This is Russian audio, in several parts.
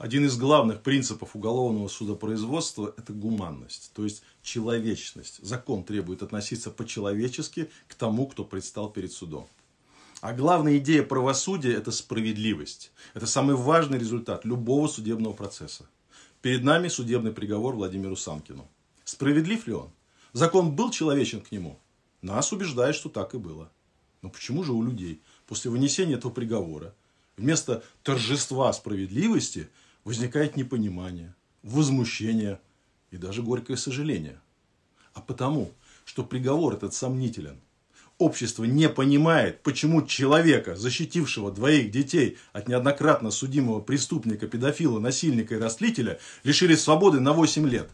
Один из главных принципов уголовного судопроизводства – это гуманность, то есть человечность. Закон требует относиться по-человечески к тому, кто предстал перед судом. А главная идея правосудия – это справедливость. Это самый важный результат любого судебного процесса. Перед нами судебный приговор Владимиру Самкину. Справедлив ли он? Закон был человечен к нему? Нас убеждает, что так и было. Но почему же у людей после вынесения этого приговора вместо торжества справедливости – возникает непонимание, возмущение и даже горькое сожаление. А потому, что приговор этот сомнителен. Общество не понимает, почему человека, защитившего двоих детей от неоднократно судимого преступника, педофила, насильника и растлителя, лишили свободы на 8 лет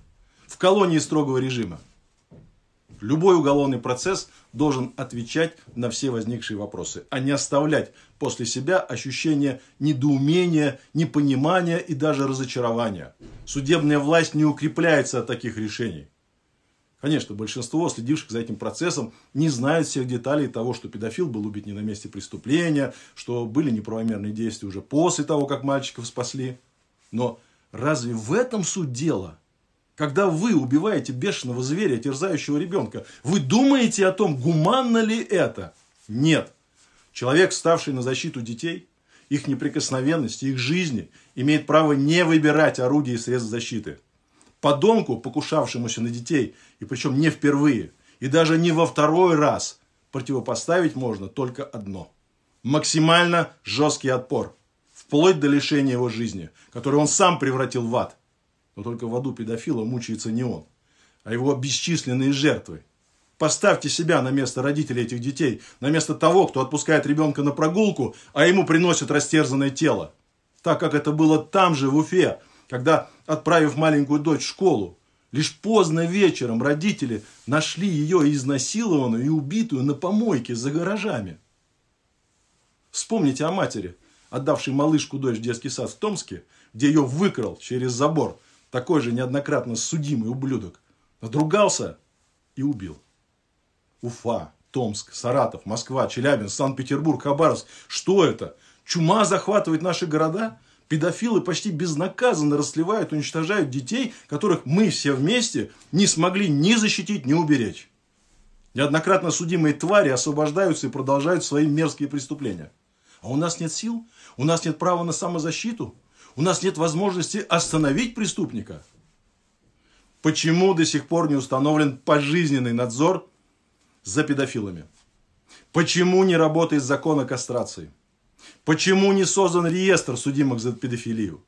в колонии строгого режима. Любой уголовный процесс должен отвечать на все возникшие вопросы, а не оставлять после себя ощущение недоумения, непонимания и даже разочарования. Судебная власть не укрепляется от таких решений. Конечно, большинство следивших за этим процессом не знает всех деталей того, что педофил был убит не на месте преступления, что были неправомерные действия уже после того, как мальчиков спасли. Но разве в этом суть дела – когда вы убиваете бешеного зверя, терзающего ребенка, вы думаете о том, гуманно ли это? Нет. Человек, ставший на защиту детей, их неприкосновенности, их жизни, имеет право не выбирать орудия и средств защиты. Подонку, покушавшемуся на детей, и причем не впервые, и даже не во второй раз, противопоставить можно только одно. Максимально жесткий отпор, вплоть до лишения его жизни, который он сам превратил в ад – но только в аду педофила мучается не он, а его бесчисленные жертвы. Поставьте себя на место родителей этих детей, на место того, кто отпускает ребенка на прогулку, а ему приносят растерзанное тело. Так как это было там же, в Уфе, когда, отправив маленькую дочь в школу, лишь поздно вечером родители нашли ее изнасилованную и убитую на помойке за гаражами. Вспомните о матери, отдавшей малышку дочь в детский сад в Томске, где ее выкрал через забор такой же неоднократно судимый ублюдок, надругался и убил. Уфа, Томск, Саратов, Москва, Челябинск, Санкт-Петербург, Хабаровск. Что это? Чума захватывает наши города? Педофилы почти безнаказанно расслевают, уничтожают детей, которых мы все вместе не смогли ни защитить, ни уберечь. Неоднократно судимые твари освобождаются и продолжают свои мерзкие преступления. А у нас нет сил? У нас нет права на самозащиту? У нас нет возможности остановить преступника. Почему до сих пор не установлен пожизненный надзор за педофилами? Почему не работает закон о кастрации? Почему не создан реестр судимых за педофилию?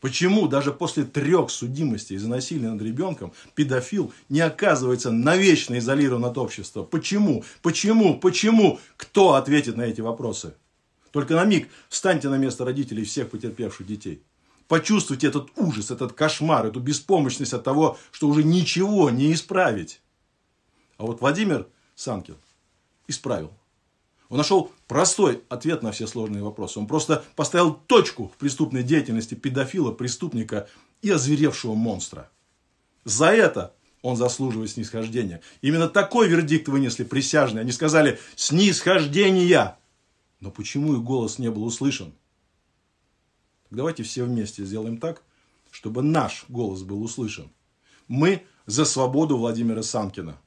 Почему даже после трех судимостей за насилие над ребенком педофил не оказывается навечно изолирован от общества? Почему? Почему? Почему? Кто ответит на эти вопросы? Только на миг встаньте на место родителей всех потерпевших детей. Почувствуйте этот ужас, этот кошмар, эту беспомощность от того, что уже ничего не исправить. А вот Владимир Санкин исправил. Он нашел простой ответ на все сложные вопросы. Он просто поставил точку в преступной деятельности педофила, преступника и озверевшего монстра. За это он заслуживает снисхождения. Именно такой вердикт вынесли присяжные. Они сказали «снисхождение». Но почему их голос не был услышан? Так давайте все вместе сделаем так, чтобы наш голос был услышан. Мы за свободу Владимира Санкина.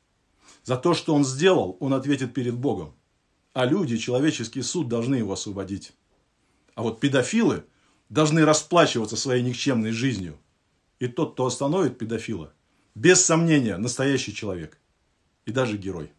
За то, что он сделал, он ответит перед Богом. А люди, человеческий суд должны его освободить. А вот педофилы должны расплачиваться своей никчемной жизнью. И тот, кто остановит педофила, без сомнения, настоящий человек. И даже герой.